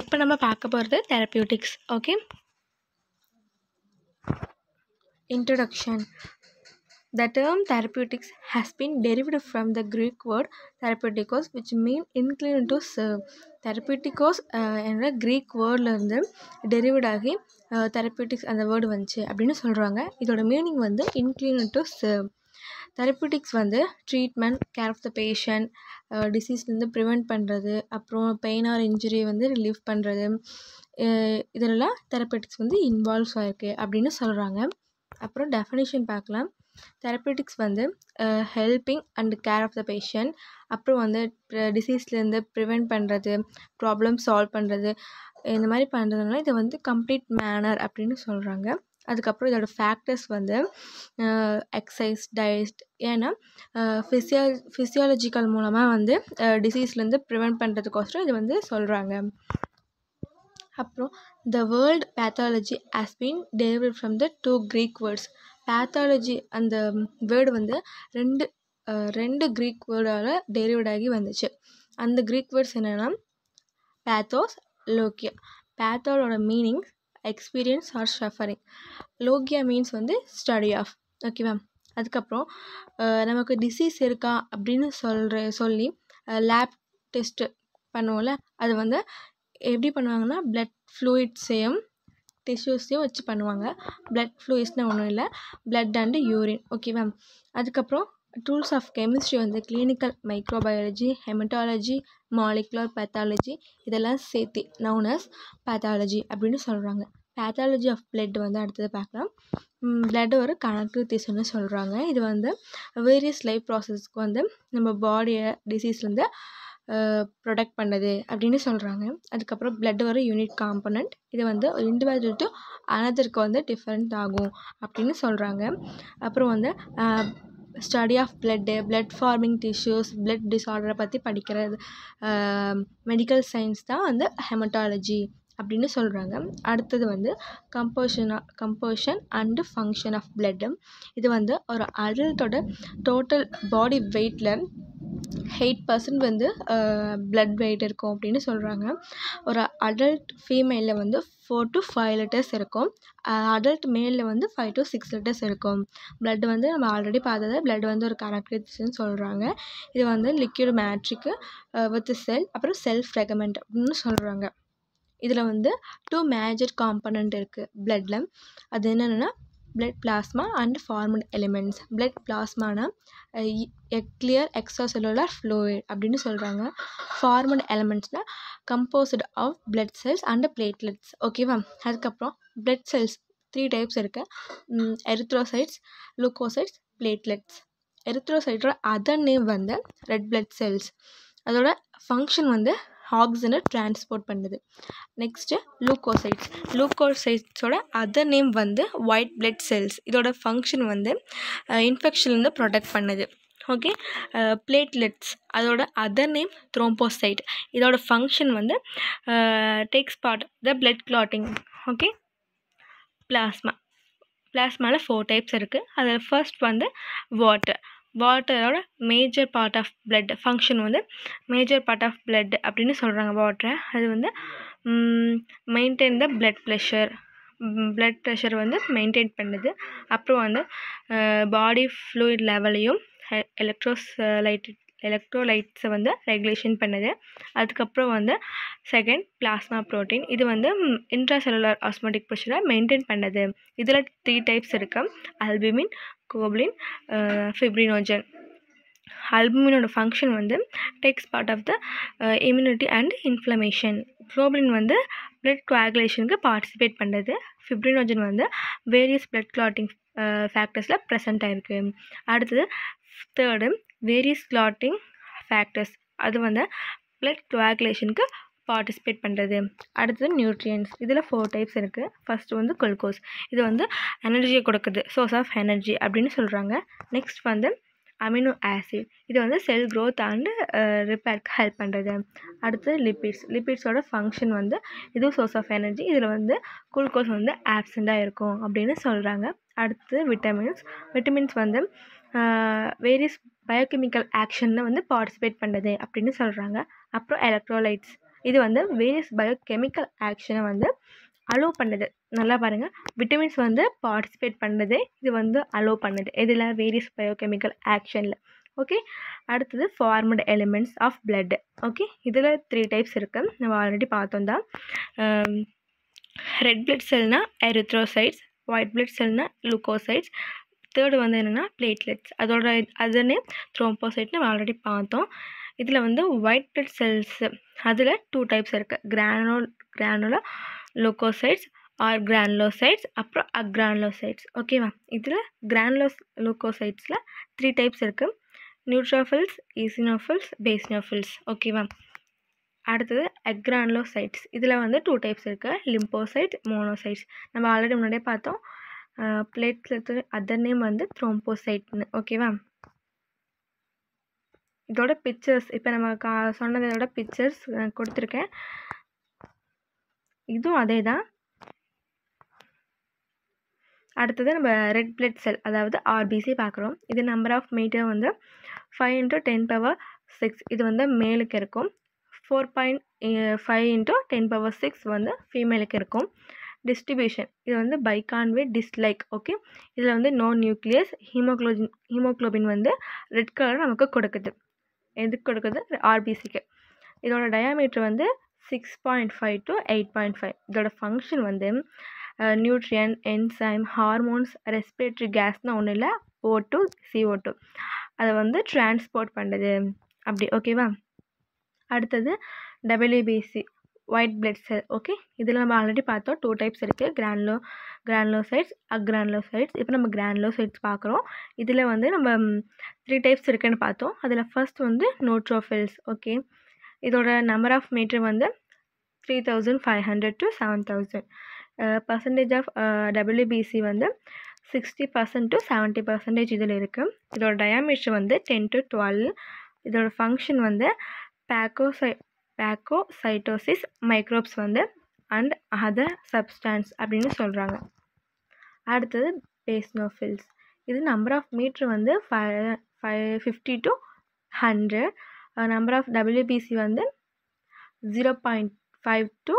இப்போ நம்ம பார்க்க போகிறது therapeutics okay introduction the term therapeutics has been derived from the Greek word therapeutikos, which mean inclined to serve. Therapeutikos uh, என்ற Greek வேர்ட்லேருந்து derived ஆகி therapeutics uh, அந்த word வந்துச்சு அப்படின்னு சொல்கிறாங்க இதோட மீனிங் வந்து இன்க்ளீன் டு சர்வ் தெரப்பியூட்டிக்ஸ் வந்து treatment care of the patient டிசீஸ்லேருந்து ப்ரிவெண்ட் பண்ணுறது அப்புறம் பெயின் ஆர் இன்ஜுரி வந்து ரிலீஃப் பண்ணுறது இதெல்லாம் தெரப்பியூட்டிக்ஸ் வந்து இன்வால்வ்ஸ் ஆகிருக்கு அப்படின்னு சொல்கிறாங்க அப்புறம் டெஃபனிஷன் பார்க்கலாம் தெரப்பியூட்டிக்ஸ் வந்து helping and care of the patient அப்புறம் வந்து டிசீஸ்லேருந்து ப்ரிவெண்ட் பண்ணுறது ப்ராப்ளம் சால்வ் பண்ணுறது இந்த மாதிரி பண்ணுறதுனால இதை வந்து கம்ப்ளீட் மேனர் அப்படின்னு சொல்கிறாங்க அதுக்கப்புறம் இதோட ஃபேக்டர்ஸ் வந்து எக்ஸசைஸ் டயட் ஏன்னா ஃபிசியா ஃபிசியாலஜிக்கல் மூலமாக வந்து டிசீஸ்லேருந்து ப்ரிவெண்ட் பண்ணுறதுக்கோசரம் இது வந்து சொல்கிறாங்க அப்புறம் the world pathology has been derive from the two Greek words pathology அந்த வேர்டு வந்து ரெண்டு ரெண்டு க்ரீக் வேர்டால் டெலிவர்ட் ஆகி வந்துச்சு அந்த க்ரீக் வேர்ட்ஸ் என்னென்னா பேத்தோஸ் லோக்கியா பேத்தோலோட meanings experience or suffering logia means வந்து ஸ்டடி ஆஃப் ஓகேவா அதுக்கப்புறம் நமக்கு டிசீஸ் இருக்கா அப்படின்னு சொல்கிற சொல்லி லேப் டெஸ்ட்டு பண்ணுவோம்ல அது வந்து எப்படி பண்ணுவாங்கன்னா ப்ளட் ஃப்ளூயிட்ஸையும் டிஷ்யூஸையும் வச்சு பண்ணுவாங்க ப்ளட் ஃப்ளூயிட்ஸ்னு ஒன்றும் இல்லை ப்ளட் அண்டு யூரின் ஓகேவா அதுக்கப்புறம் டூல்ஸ் ஆஃப் கெமிஸ்ட்ரி வந்து clinical microbiology haematology molecular pathology இதெல்லாம் சேர்த்து நவுன் அஸ் பேத்தாலஜி அப்படின்னு சொல்கிறாங்க பேத்தாலஜி ஆஃப் பிளட் வந்து அடுத்தது பார்க்கலாம் பிளட் ஒரு கணக்கு திசுன்னு சொல்கிறாங்க இது வந்து வேரியஸ் லைஃப் ப்ராசஸ்க்கு வந்து நம்ம பாடியை டிசீஸ்லேருந்து ப்ரொடெக்ட் பண்ணது அப்படின்னு சொல்கிறாங்க அதுக்கப்புறம் பிளட் ஒரு யூனிட் காம்பனண்ட் இது வந்து இண்டிவிஜுவல் டு அனதருக்கு வந்து டிஃப்ரெண்ட் ஆகும் அப்படின்னு சொல்கிறாங்க அப்புறம் வந்து study of blood blood forming tissues blood டிசார்டரை பற்றி படிக்கிறது மெடிக்கல் சயின்ஸ் தான் வந்து ஹெமட்டாலஜி அப்படின்னு சொல்கிறாங்க அடுத்தது வந்து கம்போஷனா composition and function of blood இது வந்து ஒரு அடல்ட்டோட டோட்டல் பாடி வெயிட்டில் எயிட் பர்சன்ட் வந்து ப்ளட் வெயிட் இருக்கும் அப்படின்னு சொல்கிறாங்க ஒரு அடல்ட் ஃபீமேலில் வந்து ஃபோர் டு ஃபைவ் லிட்டர்ஸ் இருக்கும் அடல்ட் மேலில் வந்து ஃபைவ் டு சிக்ஸ் லிட்டர்ஸ் இருக்கும் ப்ளட் வந்து நம்ம ஆல்ரெடி பார்த்தது ப்ளட் வந்து ஒரு கனெக்டிவ்ஸ்ன்னு சொல்கிறாங்க இது வந்து லிக்யூட் மேட்ரிக்கு வித் செல் அப்புறம் செல்ஃப் ரெகமெண்ட் அப்படின்னு சொல்கிறாங்க இதில் வந்து டூ மேஜர் காம்பனண்ட் இருக்குது ப்ளட்டில் அது என்னென்னா plasma and formed elements blood பிளாஸ்மானா plasmaனா எக்ஸ்ட்ரா செல்லுலர் ஃப்ளூயிட் அப்படின்னு சொல்கிறாங்க ஃபார்மட் எலிமெண்ட்ஸ்னால் composed of blood cells and platelets ஓகேவா அதுக்கப்புறம் பிளட் செல்ஸ் த்ரீ டைப்ஸ் இருக்குது எரித்ரோசைட்ஸ் லுக்கோசைட்ஸ் பிளேட்லெட்ஸ் எரித்ரோசைட்டோட அதர் நேம் வந்து ரெட் பிளட் செல்ஸ் அதோட ஃபங்க்ஷன் வந்து ஆக்சிஜனை டிரான்ஸ்போர்ட் பண்ணுது நெக்ஸ்ட்டு லூக்கோசைட்ஸ் லூக்கோசைட்ஸோட அதர் நேம் வந்து ஒயிட் பிளட் செல்ஸ் இதோட ஃபங்க்ஷன் வந்து இன்ஃபெக்ஷன்லேருந்து ப்ரொடெக்ட் பண்ணுது ஓகே பிளேட்லெட்ஸ் அதோட அதர் நேம் த்ரோம்போசைட் இதோட ஃபங்க்ஷன் வந்து takes part the blood clotting okay plasma பிளாஸ்மாவில் ஃபோர் டைப்ஸ் இருக்குது அதில் ஃபர்ஸ்ட் வந்து வாட்டர் வாட்டரோட major part of blood function வந்து மேஜர் பார்ட் ஆஃப் பிளட் அப்படின்னு சொல்கிறாங்க வாட்டரை அது வந்து maintain the blood pressure blood pressure வந்து மெயின்டைன் பண்ணுது அப்புறம் வந்து பாடி ஃப்ளூயிட் லெவலையும் எலக்ட்ரோஸ் லைட் எலக்ட்ரோலைட்ஸை வந்து ரெகுலேஷன் பண்ணுது அதுக்கப்புறம் வந்து செகண்ட் பிளாஸ்மா ப்ரோட்டீன் இது வந்து இன்ட்ரா செல்லுலர் ஆஸ்மெட்டிக் ப்ரெஷரை மெயின்டைன் பண்ணுது இதில் த்ரீ டைப்ஸ் இருக்குது அல்பிமின் கோப்ளின் ஃபிப்ரினோஜன் அல்புமினோட ஃபங்க்ஷன் வந்து takes part of the immunity and inflammation globin வந்து பிளட் குவாகுலேஷனுக்கு பார்ட்டிசிபேட் பண்ணுறது ஃபிப்ரினோஜன் வந்து வேரியஸ் பிளட் கிளாட்டிங் ஃபேக்டர்ஸில் ப்ரெசென்ட் ஆகிருக்கு அடுத்தது தேர்டு வேரியஸ் கிளாட்டிங் ஃபேக்டர்ஸ் அது வந்து பிளட் குவாகுலேஷனுக்கு பார்ட்டிசிபேட் பண்ணுறது அடுத்தது நியூட்ரியன்ஸ் இதில் ஃபோர் டைப்ஸ் இருக்குது ஃபஸ்ட்டு வந்து குளுக்கோஸ் இது வந்து எனர்ஜியை கொடுக்குது சோர்ஸ் ஆஃப் எனர்ஜி அப்படின்னு சொல்கிறாங்க நெக்ஸ்ட் வந்து அமினோ ஆசிட் இது வந்து செல் க்ரோத் அண்டு ரிப்பேருக்கு ஹெல்ப் பண்ணுறது அடுத்து லிப்பிட்ஸ் லிப்பிட்ஸோட ஃபங்க்ஷன் வந்து இதுவும் சோர்ஸ் ஆஃப் எனர்ஜி இதில் வந்து குளுக்கோஸ் வந்து ஆப்சண்ட்டாக இருக்கும் அப்படின்னு சொல்கிறாங்க அடுத்து விட்டமின்ஸ் விட்டமின்ஸ் வந்து வேரியஸ் பயோகெமிக்கல் ஆக்ஷனில் வந்து பார்ட்டிசிபேட் பண்ணுறது அப்படின்னு சொல்கிறாங்க அப்புறம் எலக்ட்ரோலைட்ஸ் இது வந்து வேரியஸ் பயோ கெமிக்கல் ஆக்ஷனை வந்து அலோவ் பண்ணுது நல்லா பாருங்கள் விட்டமின்ஸ் வந்து பார்ட்டிசிபேட் பண்ணுறது இது வந்து அலோவ் பண்ணுது இதில் வேரியஸ் பயோகெமிக்கல் ஆக்ஷனில் ஓகே அடுத்தது formed elements of blood okay இதில் த்ரீ டைப்ஸ் இருக்குது நம்ம ஆல்ரெடி பார்த்தோம் தான் ரெட் பிளட் செல்னா எரித்ரோசைட்ஸ் ஒயிட் பிளட் செல்னா லுக்கோசைட்ஸ் தேர்டு வந்து என்னென்னா பிளேட்லெட்ஸ் அதோட அதுன்னு த்ரோம்போசைட்னு நம்ம ஆல்ரெடி பார்த்தோம் இதில் வந்து ஒயிட் பிளட் செல்ஸு அதில் டூ டைப்ஸ் இருக்குது கிரானோ கிரானுலா லோகோசைட்ஸ் ஆர் கிரான்லோசைட்ஸ் அப்புறம் அக்ரான்லோசைட்ஸ் ஓகேவா இதில் கிரான்லோஸ் லூக்கோசைட்ஸில் த்ரீ டைப்ஸ் இருக்குது நியூட்ரோஃபில்ஸ் ஈசினோஃபில்ஸ் பேசினோஃபில்ஸ் ஓகேவா அடுத்தது அக்ரான்லோசைட்ஸ் இதில் வந்து டூ டைப்ஸ் இருக்குது லிம்போசைட் மோனோசைட்ஸ் நம்ம ஆல்ரெடி முன்னாடியே பார்த்தோம் பிளேட்லெட் அதர் நேம் வந்து த்ரோம்போசைட்னு ஓகேவா இதோட பிக்சர்ஸ் இப்போ நம்ம கா சொன்னதோட பிக்சர்ஸ் கொடுத்துருக்கேன் இதுவும் அதே தான் அடுத்தது நம்ம ரெட் பிளட் செல் அதாவது ஆர்பிசி பார்க்குறோம் இது நம்பர் ஆஃப் மீட்டர் வந்து five into ten power six இது வந்து மேலுக்கு இருக்கும் four point five into ten power six வந்து ஃபீமேலுக்கு இருக்கும் டிஸ்ட்ரிபியூஷன் இது வந்து வித் டிஸ்லைக் ஓகே இதில் வந்து நோ நியூக்ளியஸ் ஹீமோக்ளோஜின் ஹீமோக்ளோபின் வந்து ரெட் கலர் நமக்கு கொடுக்குது எதுக்கு கொடுக்குறது ஆர்பிசிக்கு இதோட டயாமீட்டர் வந்து six point five to eight point five இதோட ஃபங்க்ஷன் வந்து நியூட்ரியன் என்சைம் ஹார்மோன்ஸ் ரெஸ்பிரேட்டரி கேஸ்னால் ஒன்றும் இல்லை ஓ டூ சிஓ டூ அதை வந்து டிரான்ஸ்போர்ட் பண்ணுறது அப்படி ஓகேவா அடுத்தது WBC white blood cell okay இதில் நம்ம ஆல்ரெடி பார்த்தோம் டூ டைப்ஸ் இருக்குது கிராண்ட்லோ கிரான்லோ கிரான்லோசைட்ஸ் சைட்ஸ் இப்போ நம்ம சைட்ஸ் பார்க்குறோம் இதில் வந்து நம்ம த்ரீ டைப்ஸ் இருக்குன்னு பார்த்தோம் அதில் ஃபர்ஸ்ட் வந்து நோட்ரோஃபில்ஸ் ஓகே இதோட நம்பர் ஆஃப் மீட்டர் வந்து three thousand five hundred to seven thousand percentage of WBC வந்து sixty percent to seventy percentage இதில் இருக்குது இதோட டயாமீட்டர் வந்து டென் டு டுவெல் இதோட ஃபங்க்ஷன் வந்து பேக்கோசை பேக்கோசைட்டோசிஸ் மைக்ரோப்ஸ் வந்து அண்ட் அதர் சப்ஸ்டான்ஸ் அப்படின்னு சொல்கிறாங்க அடுத்தது பேஸ்னோஃபில்ஸ் இது நம்பர் ஆஃப் மீட்ரு வந்து ஃபை five fifty to hundred number of WBC வந்து zero point five to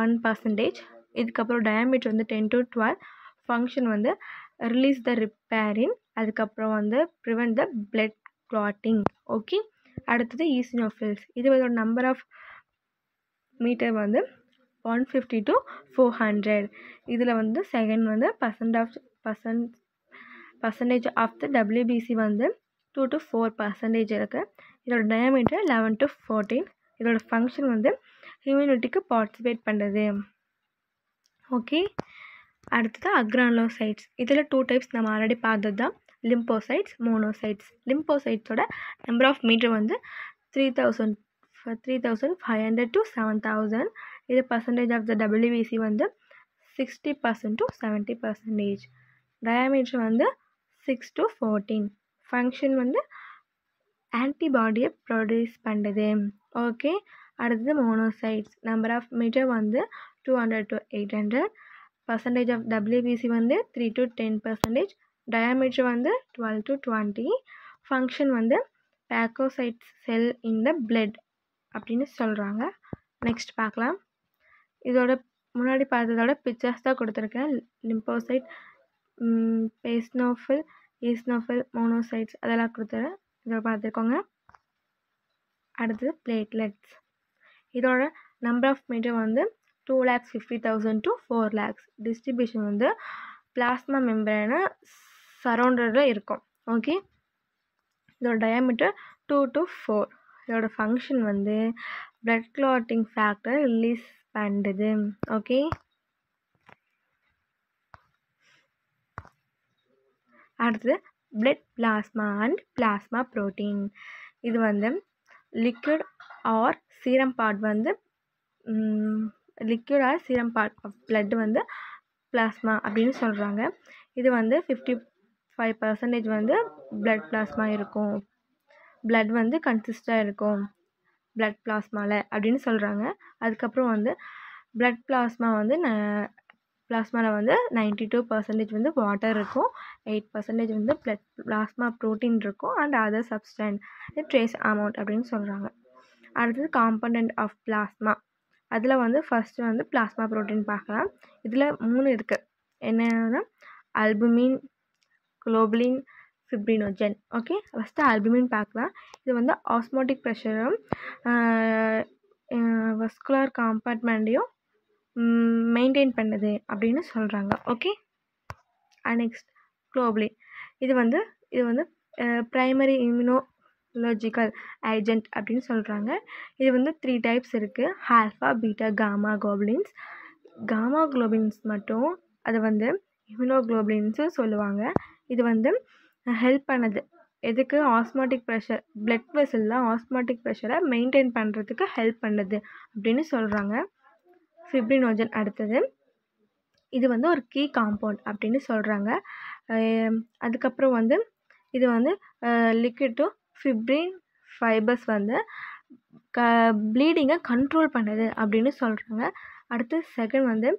one percentage இதுக்கப்புறம் டயாமீட்டர் வந்து டென் டு டுவெல் ஃபங்க்ஷன் வந்து ரிலீஸ் த ரிப்பேரின் அதுக்கப்புறம் வந்து prevent the blood clotting okay அடுத்தது இது இதோட நம்பர் ஆஃப் மீட்டர் வந்து one fifty to four hundred இதில் வந்து செகண்ட் வந்து percent of percent percentage of the WBC வந்து டூ டு ஃபோர் பர்சன்டேஜ் இருக்குது இதோட டயமீட்டர் லெவன் டு ஃபோர்டீன் இதோட ஃபங்க்ஷன் வந்து ஹியூமினிட்டிக்கு பார்ட்டிசிபேட் பண்ணுறது ஓகே அடுத்தது அக்ரானோசைட்ஸ் இதில் டூ டைப்ஸ் நம்ம ஆல்ரெடி பார்த்தது தான் லிம்போசைட்ஸ் மோனோசைட்ஸ் லிம்போசைட்ஸோட நம்பர் ஆஃப் மீட்டர் வந்து three thousand three thousand five hundred to seven thousand இது பர்சன்டேஜ் ஆஃப் த டபிள்யூபிசி வந்து sixty percent to seventy percentage diameter வந்து சிக்ஸ் டு ஃபோர்டீன் ஃபங்க்ஷன் வந்து ஆன்டிபாடியை ப்ரொடியூஸ் பண்ணுது ஓகே அடுத்தது மோனோசைட்ஸ் நம்பர் ஆஃப் மீட்டர் வந்து two hundred to eight hundred percentage of WBC வந்து three to ten percentage diameter வந்து twelve to twenty function வந்து phagocytes sell in the blood அப்படின்னு சொல்கிறாங்க நெக்ஸ்ட் பார்க்கலாம் இதோட முன்னாடி பார்த்ததோட பிக்சர்ஸ் தான் கொடுத்துருக்கேன் லிம்போசைட் பேஸ்னோஃபில் ஈஸ்னோஃபில் மோனோசைட்ஸ் அதெல்லாம் கொடுத்துருக்கேன் இதோட பார்த்துருக்கோங்க அடுத்தது பிளேட்லெட்ஸ் இதோட நம்பர் ஆஃப் மீட்டர் வந்து two lakhs fifty thousand to four lakhs distribution வந்து பிளாஸ்மா மெம்பரான சரௌண்டடில் இருக்கும் ஓகே இதோட டயாமீட்டர் டூ டு ஃபோர் இதோட ஃபங்க்ஷன் வந்து பிளட் கிளாட்டிங் ஃபேக்டர் ரிலீஸ் பண்ணுது ஓகே அடுத்தது blood plasma and plasma protein இது வந்து லிக்விட் ஆர் சீரம் பார்ட் வந்து liquid or serum part of blood வந்து பிளாஸ்மா அப்படின்னு சொல்கிறாங்க இது வந்து ஃபிஃப்டி ஃபைவ் பர்சன்டேஜ் வந்து பிளட் பிளாஸ்மா இருக்கும் பிளட் வந்து கன்சிஸ்டாக இருக்கும் பிளட் பிளாஸ்மாவில் அப்படின்னு சொல்கிறாங்க அதுக்கப்புறம் வந்து பிளட் பிளாஸ்மா வந்து ந பிளாஸ்மாவில் வந்து நைன்டி டூ பர்சன்டேஜ் வந்து வாட்டர் இருக்கும் எயிட் பர்சன்டேஜ் வந்து பிளட் பிளாஸ்மா ப்ரோட்டீன் இருக்கும் and other substance trace amount அப்படின்னு சொல்கிறாங்க அடுத்தது காம்பனண்ட் ஆஃப் பிளாஸ்மா அதில் வந்து ஃபஸ்ட்டு வந்து பிளாஸ்மா ப்ரோட்டீன் பார்க்கலாம் இதில் மூணு இருக்குது என்னென்னா albumin globulin fibrinogen okay first albumin பார்க்கலாம் இது வந்து ஆஸ்மோட்டிக் ப்ரெஷரும் வஸ்குலர் காம்பார்ட்மெண்ட்டையும் மெயின்டைன் பண்ணுது அப்படின்னு சொல்கிறாங்க ஓகே நெக்ஸ்ட் குளோபலின் இது வந்து இது வந்து ப்ரைமரி இம்யூனோ ஏஜென்ட் அப்படின்னு சொல்கிறாங்க இது வந்து த்ரீ டைப்ஸ் இருக்குது alpha beta gamma globulins gamma globins மட்டும் அது வந்து இம்யூனோ இம்யூனோக்ளோபின்ஸும் சொல்லுவாங்க இது வந்து ஹெல்ப் பண்ணுது எதுக்கு ஆஸ்மாட்டிக் ப்ரெஷர் பிளட் வெசலில் ஆஸ்மாட்டிக் ப்ரெஷரை மெயின்டைன் பண்ணுறதுக்கு ஹெல்ப் பண்ணுது அப்படின்னு சொல்கிறாங்க ஃபிப்ரினோஜன் அடுத்தது இது வந்து ஒரு கீ காம்பவுண்ட் அப்படின்னு சொல்கிறாங்க அதுக்கப்புறம் வந்து இது வந்து லிக்விட் டு ஃபிப்ரின் ஃபைபர்ஸ் வந்து க ப்ளீடிங்கை கண்ட்ரோல் பண்ணுது அப்படின்னு சொல்கிறாங்க அடுத்து செகண்ட் வந்து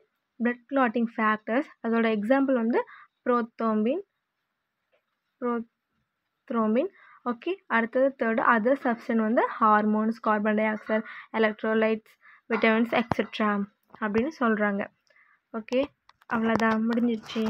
பிளட் கிளாட்டிங் ஃபேக்டர்ஸ் அதோட எக்ஸாம்பிள் வந்து ப்ரோத்தோம்பின் ப்ரோத்ரோமின் ஓகே அடுத்தது தேர்டு அதர் சப்ஸ்டன் வந்து hormones carbon dioxide electrolytes vitamins etcetera அப்படின்னு சொல்கிறாங்க ஓகே அவ்வளோதான் முடிஞ்சிடுச்சு